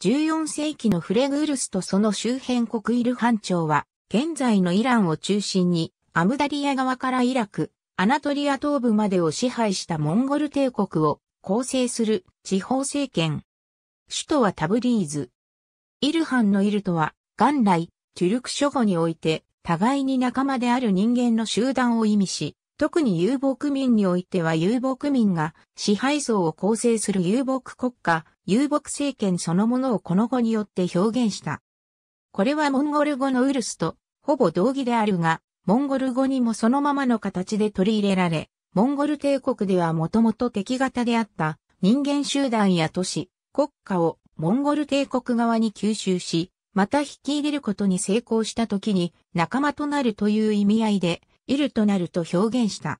14世紀のフレグールスとその周辺国イルハン朝は、現在のイランを中心に、アムダリア側からイラク、アナトリア東部までを支配したモンゴル帝国を構成する地方政権。首都はタブリーズ。イルハンのイルとは、元来、トゥルク諸語において、互いに仲間である人間の集団を意味し、特に遊牧民においては遊牧民が支配層を構成する遊牧国家遊牧政権そのものをこの語によって表現した。これはモンゴル語のウルスとほぼ同義であるが、モンゴル語にもそのままの形で取り入れられ、モンゴル帝国ではもともと敵型であった人間集団や都市、国家をモンゴル帝国側に吸収し、また引き入れることに成功した時に仲間となるという意味合いで、いるとなると表現した。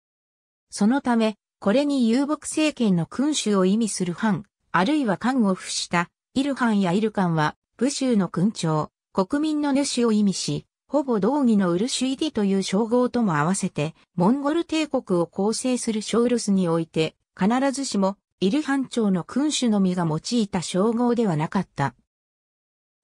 そのため、これに遊牧政権の君主を意味する反、あるいは官を付した、イルハンやイルカンは、武州の勲長、国民の主を意味し、ほぼ同義のウルシュイディという称号とも合わせて、モンゴル帝国を構成するショウルスにおいて、必ずしも、イルハン朝の君主のみが用いた称号ではなかった。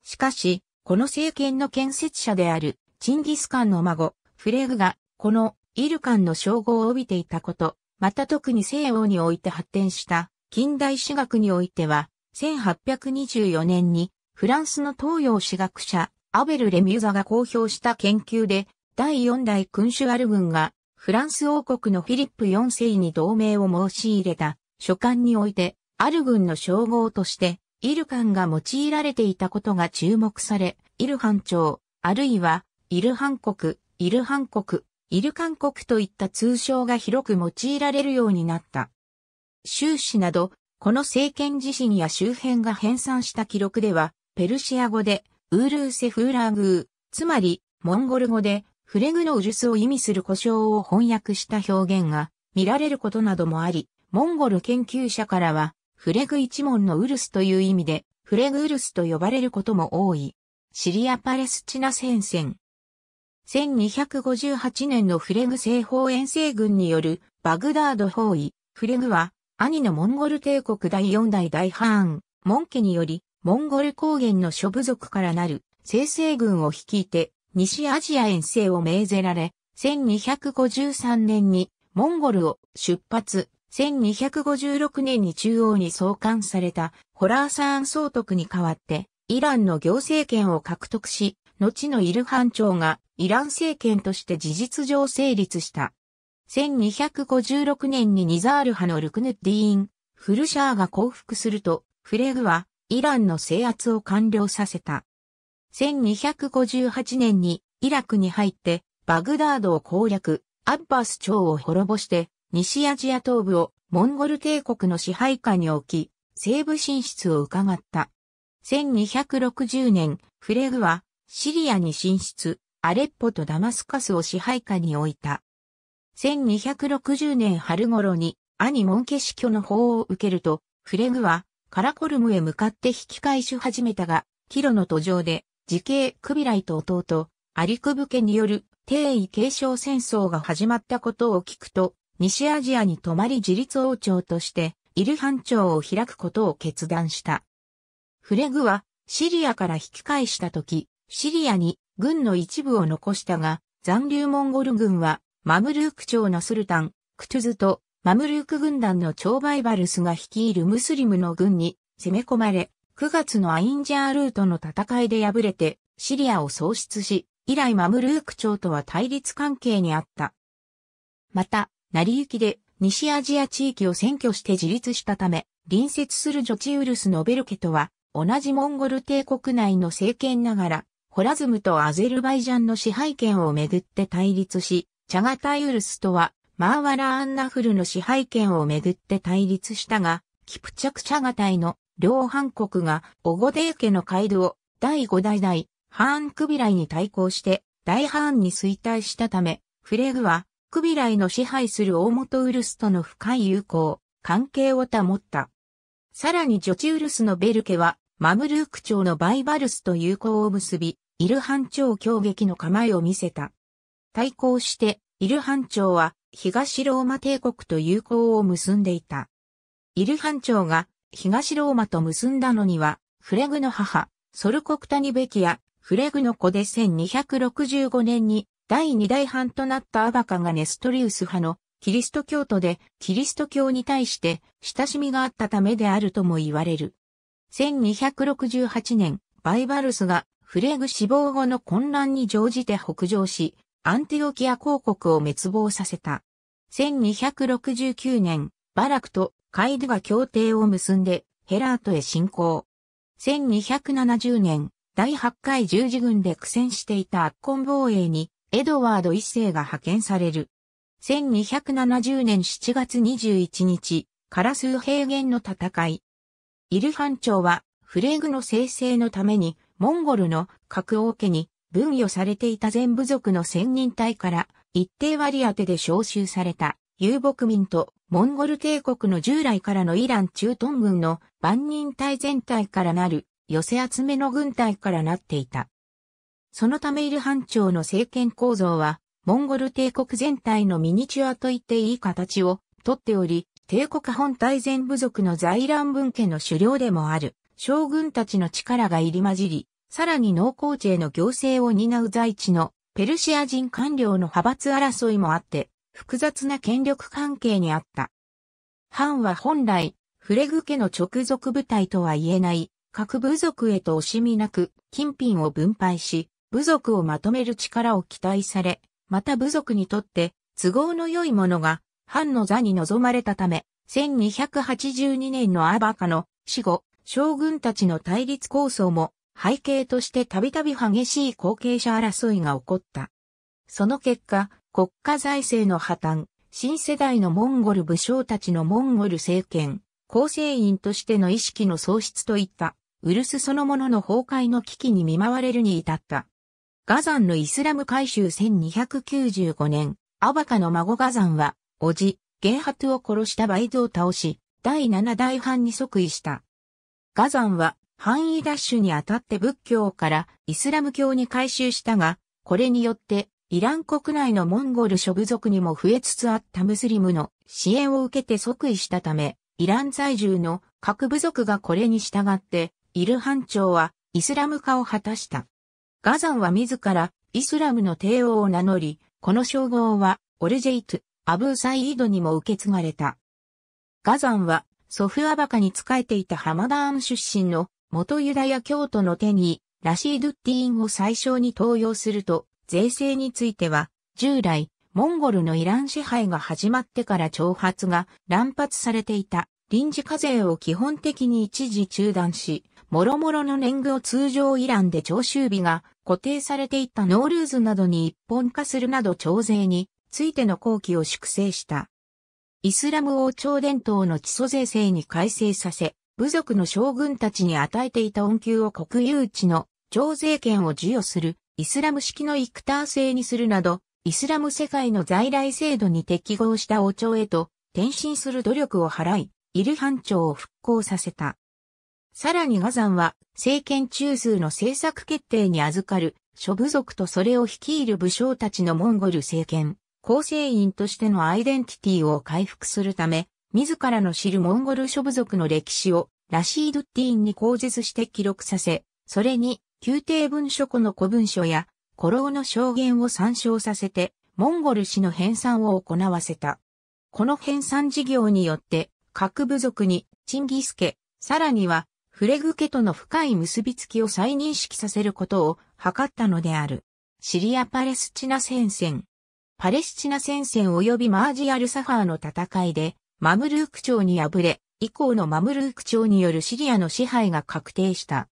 しかし、この政権の建設者である、チンギス・カンの孫、フレグが、このイルカンの称号を帯びていたこと、また特に西欧において発展した近代史学においては、1824年にフランスの東洋史学者、アベル・レミューザが公表した研究で、第4代君主アル軍が、フランス王国のフィリップ4世に同盟を申し入れた、書簡において、アル軍の称号として、イルカンが用いられていたことが注目され、イルハン朝、あるいは、イルハン国、イルハン国、イルカン国といった通称が広く用いられるようになった。習氏など、この政権自身や周辺が編纂した記録では、ペルシア語で、ウールーセフーラーグー、つまり、モンゴル語で、フレグのウルスを意味する故障を翻訳した表現が見られることなどもあり、モンゴル研究者からは、フレグ一門のウルスという意味で、フレグウルスと呼ばれることも多い。シリア・パレスチナ戦線。1258年のフレグ西方遠征軍によるバグダード包囲。フレグは兄のモンゴル帝国第4代大ハーン、モン家により、モンゴル高原の諸部族からなる、生成軍を率いて、西アジア遠征を命ぜられ、1253年に、モンゴルを出発、1256年に中央に創刊された、ホラーサーン総督に代わって、イランの行政権を獲得し、後のイルハン朝がイラン政権として事実上成立した。1256年にニザール派のルクヌッディーン、フルシャーが降伏すると、フレグはイランの制圧を完了させた。1258年にイラクに入ってバグダードを攻略、アッバス朝を滅ぼして西アジア東部をモンゴル帝国の支配下に置き、西部進出を伺った。1260年、フレグはシリアに進出、アレッポとダマスカスを支配下に置いた。1260年春頃に兄モンケ死去の法を受けると、フレグはカラコルムへ向かって引き返し始めたが、キロの途上で、時系クビライと弟、アリクブ家による帝位継承戦争が始まったことを聞くと、西アジアに泊まり自立王朝として、イルハン朝を開くことを決断した。フレグは、シリアから引き返した時、シリアに軍の一部を残したが、残留モンゴル軍はマムルーク朝のスルタン、クトゥズとマムルーク軍団の超バイバルスが率いるムスリムの軍に攻め込まれ、9月のアインジャールートの戦いで敗れてシリアを喪失し、以来マムルーク朝とは対立関係にあった。また、成り行きで西アジア地域を占拠して自立したため、隣接するジョチウルスのベルケとは、同じモンゴル帝国内の政権ながら、ホラズムとアゼルバイジャンの支配権をめぐって対立し、チャガタイウルスとは、マーワラ・アンナフルの支配権をめぐって対立したが、キプチャクチャガタイの両藩国がオゴデー家のカイドを、第5代代ハーン・クビライに対抗して大ハーンに衰退したため、フレグはクビライの支配する大元ウルスとの深い友好、関係を保った。さらにジョチウルスのベルケはマムルーク朝のバイバルスと友好を結び、イルハン朝強撃の構えを見せた。対抗して、イルハン朝は東ローマ帝国と友好を結んでいた。イルハン朝が東ローマと結んだのには、フレグの母、ソルコクタニベキア、フレグの子で1265年に第二代藩となったアバカがネストリウス派のキリスト教徒でキリスト教に対して親しみがあったためであるとも言われる。1268年、バイバルスがフレグ死亡後の混乱に乗じて北上し、アンティオキア公国を滅亡させた。1269年、バラクとカイドが協定を結んで、ヘラートへ侵攻。1270年、第8回十字軍で苦戦していたアッコン防衛に、エドワード一世が派遣される。1270年7月21日、カラスー平原の戦い。イルハン朝は、フレーグの生成のために、モンゴルの核王家に分与されていた全部族の先人隊から一定割り当てで召集された遊牧民とモンゴル帝国の従来からのイラン駐屯軍の万人隊全体からなる寄せ集めの軍隊からなっていた。そのためイルハン朝の政権構造はモンゴル帝国全体のミニチュアといっていい形をとっており、帝国本体全部族の在乱分家の狩領でもある将軍たちの力が入り混じり、さらに農耕地への行政を担う在地のペルシア人官僚の派閥争いもあって、複雑な権力関係にあった。藩は本来、フレグ家の直属部隊とは言えない、各部族へと惜しみなく、金品を分配し、部族をまとめる力を期待され、また部族にとって都合の良いものが、藩の座に臨まれたため、1282年のアバカの死後、将軍たちの対立構想も背景としてたびたび激しい後継者争いが起こった。その結果、国家財政の破綻、新世代のモンゴル武将たちのモンゴル政権、構成員としての意識の喪失といった、ウルスそのものの崩壊の危機に見舞われるに至った。ガザンのイスラム改宗1295年、アバカの孫ガザンは、叔父、ゲンハトを殺したバイドを倒し、第七代藩に即位した。ガザンは範囲奪取にあたって仏教からイスラム教に改宗したが、これによってイラン国内のモンゴル諸部族にも増えつつあったムスリムの支援を受けて即位したため、イラン在住の各部族がこれに従って、イルハン朝はイスラム化を果たした。ガザンは自らイスラムの帝王を名乗り、この称号はオルジェイト、アブーサイードにも受け継がれた。ガザンは、ソフアバカに仕えていたハマダーン出身の元ユダヤ教徒の手に、ラシードゥッティーンを最小に登用すると、税制については、従来、モンゴルのイラン支配が始まってから挑発が乱発されていた臨時課税を基本的に一時中断し、諸々の年貢を通常イランで徴収日が固定されていたノールーズなどに一本化するなど徴税についての後期を粛清した。イスラム王朝伝統の地礎税制に改正させ、部族の将軍たちに与えていた恩給を国有地の徴税権を授与する、イスラム式のイクター制にするなど、イスラム世界の在来制度に適合した王朝へと転身する努力を払い、イルハン朝を復興させた。さらにガザンは政権中枢の政策決定に預かる諸部族とそれを率いる武将たちのモンゴル政権、構成員としてのアイデンティティを回復するため、自らの知るモンゴル諸部族の歴史をラシードッティーンに口述して記録させ、それに宮廷文書庫の古文書や古老の証言を参照させて、モンゴル史の編纂を行わせた。この編纂事業によって、各部族にチンギスケ、さらにはフレグ家との深い結びつきを再認識させることを図ったのである。シリア・パレスチナ戦線。パレスチナ戦線及びマージアル・サファーの戦いで、マムルーク朝に敗れ、以降のマムルーク朝によるシリアの支配が確定した。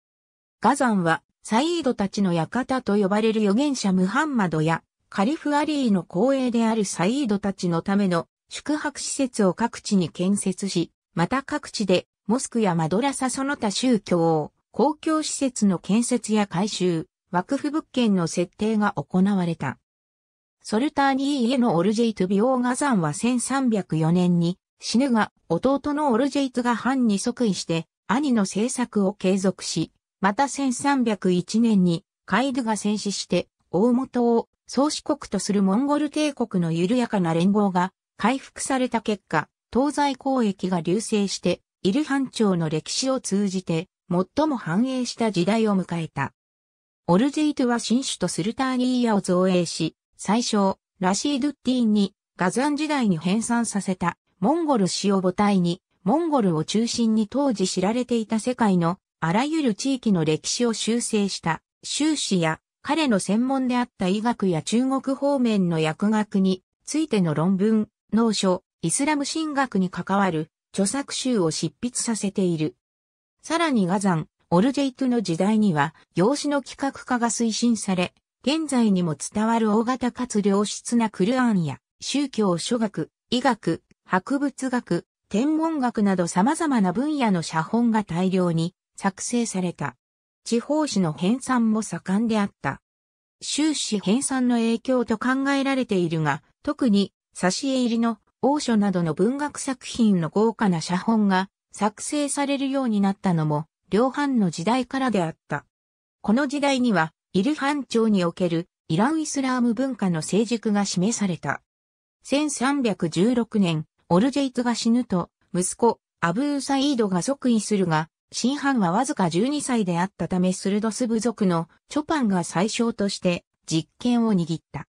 ガザンは、サイードたちの館と呼ばれる預言者ムハンマドや、カリフ・アリーの後衛であるサイードたちのための宿泊施設を各地に建設し、また各地でモスクやマドラサその他宗教、公共施設の建設や改修、枠府物件の設定が行われた。ソルターニーへのオルジェイト・ビオーガザンは1304年に死ぬが、弟のオルジェイツが藩に即位して、兄の政策を継続し、また1301年に、カイドゥが戦死して、大元を宗主国とするモンゴル帝国の緩やかな連合が回復された結果、東西交易が隆盛して、イルハン朝の歴史を通じて、最も繁栄した時代を迎えた。オルジェイトは新種とスルターニーヤを造営し、最初、ラシードゥッティーンに、ガザン時代に編纂させたモンゴル史を母体に、モンゴルを中心に当時知られていた世界のあらゆる地域の歴史を修正した修士や彼の専門であった医学や中国方面の薬学についての論文、農書、イスラム神学に関わる著作集を執筆させている。さらにガザン、オルジェイトの時代には、養子の企画化が推進され、現在にも伝わる大型かつ良質なクルアンや宗教諸学、医学、博物学、天文学など様々な分野の写本が大量に作成された。地方紙の編纂も盛んであった。終始編纂の影響と考えられているが、特に挿絵入りの王書などの文学作品の豪華な写本が作成されるようになったのも、両藩の時代からであった。この時代には、イル藩朝におけるイラン・イスラーム文化の成熟が示された。1316年、オルジェイツが死ぬと、息子、アブーサイードが即位するが、新藩はわずか12歳であったためスルドス部族のチョパンが最小として実権を握った。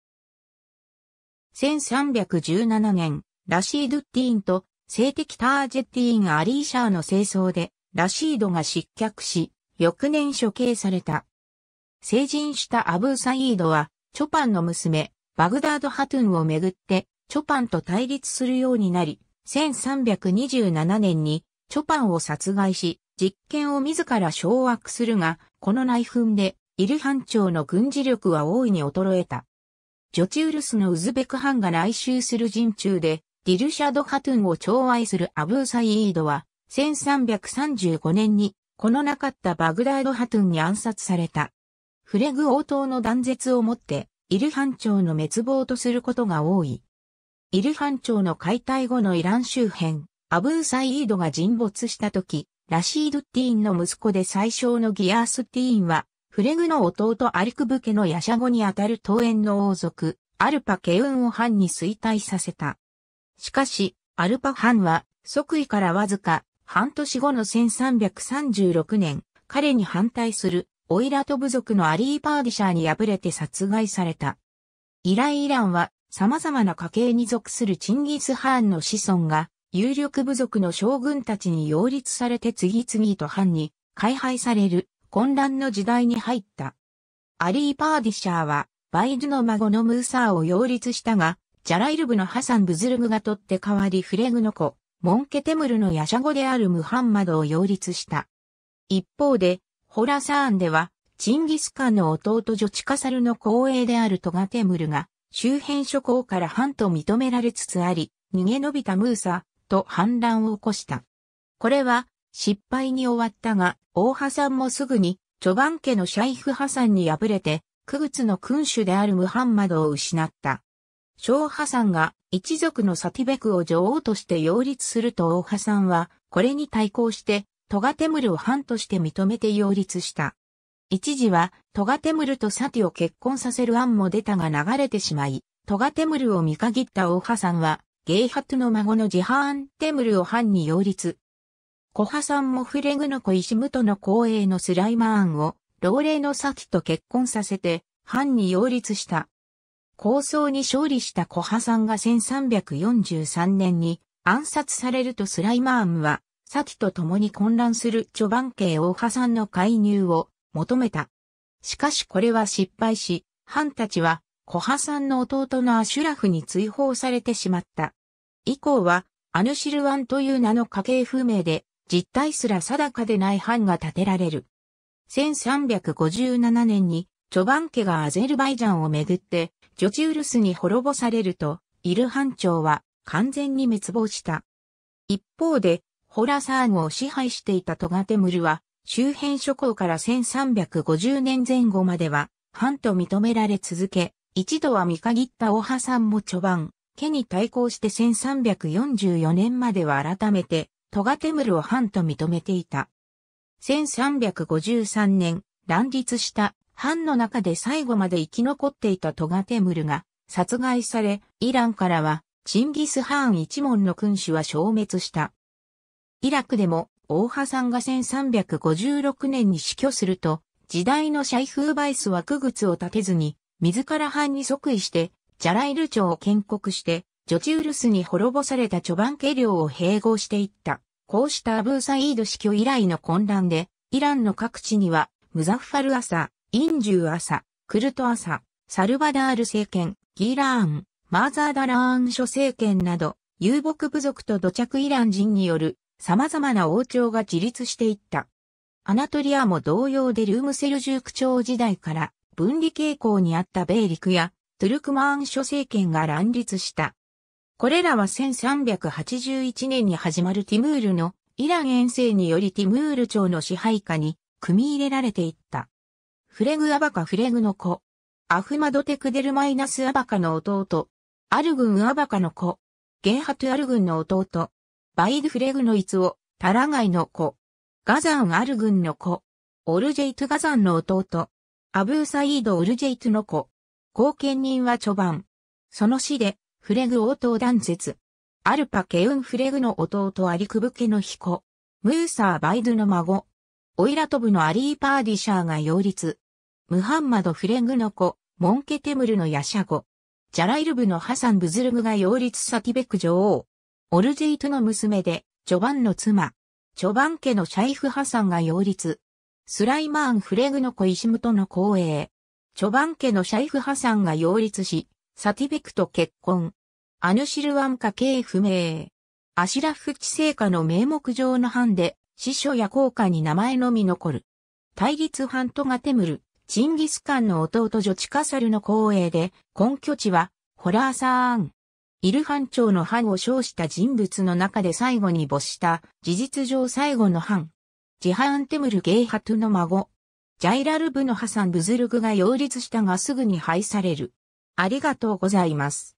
1317年、ラシードゥッティーンと性的タージェッティーン・アリーシャーの清掃で、ラシードが失脚し、翌年処刑された。成人したアブーサイードは、チョパンの娘、バグダード・ハトゥンをめぐって、チョパンと対立するようになり、1327年にチョパンを殺害し、実権を自ら掌握するが、この内紛で、イルハン朝の軍事力は大いに衰えた。ジョチウルスのウズベクハンが来襲する陣中で、ディルシャド・ハトゥンを寵愛するアブーサイードは、1335年に、このなかったバグダード・ハトゥンに暗殺された。フレグ王党の断絶をもって、イルハン朝の滅亡とすることが多い。イルハン朝の解体後のイラン周辺、アブーサイードが沈没した時、ラシード・ティーンの息子で最小のギアース・ティーンは、フレグの弟アリクブ家のヤシャゴにあたる東園の王族、アルパ・ケウンを藩に衰退させた。しかし、アルパ藩は、即位からわずか、半年後の1336年、彼に反対する、オイラト部族のアリー・パーディシャーに敗れて殺害された。以来イランは様々な家系に属するチンギス・ハーンの子孫が、有力部族の将軍たちに擁立されて次々と藩に開廃される混乱の時代に入った。アリー・パーディシャーは、バイドの孫のムーサーを擁立したが、ジャライルブのハサン・ブズルグが取って代わりフレグの子、モンケテムルのヤシャゴであるムハンマドを擁立した。一方で、ホラサーンでは、チンギスカンの弟ジョチカサルの後衛であるトガテムルが、周辺諸侯から藩と認められつつあり、逃げ延びたムーサと反乱を起こした。これは失敗に終わったが、大波さんもすぐに、バン家のシャイフ破産に敗れて、クグツの君主であるムハンマドを失った。小波山が一族のサティベクを女王として擁立すると大波山は、これに対抗して、トガテムルを藩として認めて擁立した。一時は、トガテムルとサティを結婚させる案も出たが流れてしまい、トガテムルを見限ったオハさんは、ゲイハトの孫のジハーン・テムルを藩に擁立。コハさんもフレグの子イシムトの後衛のスライマーンを、老齢のサティと結婚させて、藩に擁立した。構想に勝利したコハさんが1343年に暗殺されるとスライマーンは、サティと共に混乱するチョ系大ケさんの介入を求めた。しかしこれは失敗し、ハンたちは、コハさんの弟のアシュラフに追放されてしまった。以降は、アヌシルワンという名の家系不明で、実態すら定かでない藩が建てられる。1357年に、チョバン家がアゼルバイジャンをめぐって、ジョチウルスに滅ぼされると、イルハン朝は完全に滅亡した。一方で、ホラサーンを支配していたトガテムルは、周辺諸侯から1350年前後までは、藩と認められ続け、一度は見限ったオハさんも序盤、家に対抗して1344年までは改めて、トガテムルを藩と認めていた。1353年、乱立した藩の中で最後まで生き残っていたトガテムルが殺害され、イランからはチンギス・ハーン一門の君主は消滅した。イラクでも大波さんが1356年に死去すると、時代のシャイフーバイスは区靴を立てずに、自ら藩に即位して、ジャライル朝を建国して、ジョチウルスに滅ぼされたチョバン家領を併合していった。こうしたアブーサイード死去以来の混乱で、イランの各地には、ムザッファル朝、インジュー朝、クルト朝、サルバダール政権、ギーラーン、マーザーダラーン諸政権など、遊牧部族と土着イラン人による様々な王朝が自立していった。アナトリアも同様でルームセルジューク朝時代から分離傾向にあった米陸やトゥルクマーン諸政権が乱立した。これらは1381年に始まるティムールのイラン遠征によりティムール朝の支配下に組み入れられていった。フレグ・アバカ・フレグの子。アフマド・テクデル・マイナス・アバカの弟。アルグン・アバカの子。ゲンハトゥ・アルグンの弟。バイドフレグのツを、タラガイの子。ガザン・アル軍の子。オルジェイト・ガザンの弟。アブー・サイード・オルジェイトの子。後見人は序盤。その死で、フレグ応答断絶。アルパ・ケウン・フレグの弟アリクブケの彦。ムーサー・バイドの孫。オイラトブのアリー・パーディシャーが擁立。ムハンマド・フレグの子、モンケテムルのヤシャゴ。ジャライルブのハサン・ブズルグが擁立サティベク女王。オルジートの娘で、ジョバンの妻。ジョバン家のシャイフ・ハサンが擁立。スライマーン・フレグのコ・イシムとの公営。ジョバン家のシャイフ・ハサンが擁立し、サティベクと結婚。アヌシルワン家系不明。アシラフ治世下の名目上の藩で、司書や効果に名前のみ残る。対立藩とがテムル、チンギスカンの弟ジョチカサルの公営で、根拠地は、ホラーサーン。イルハン朝の藩を称した人物の中で最後に没した、事実上最後の藩。ジハーン・テムル・ゲイハトの孫。ジャイラルブのハサン・ブズルグが擁立したがすぐに廃される。ありがとうございます。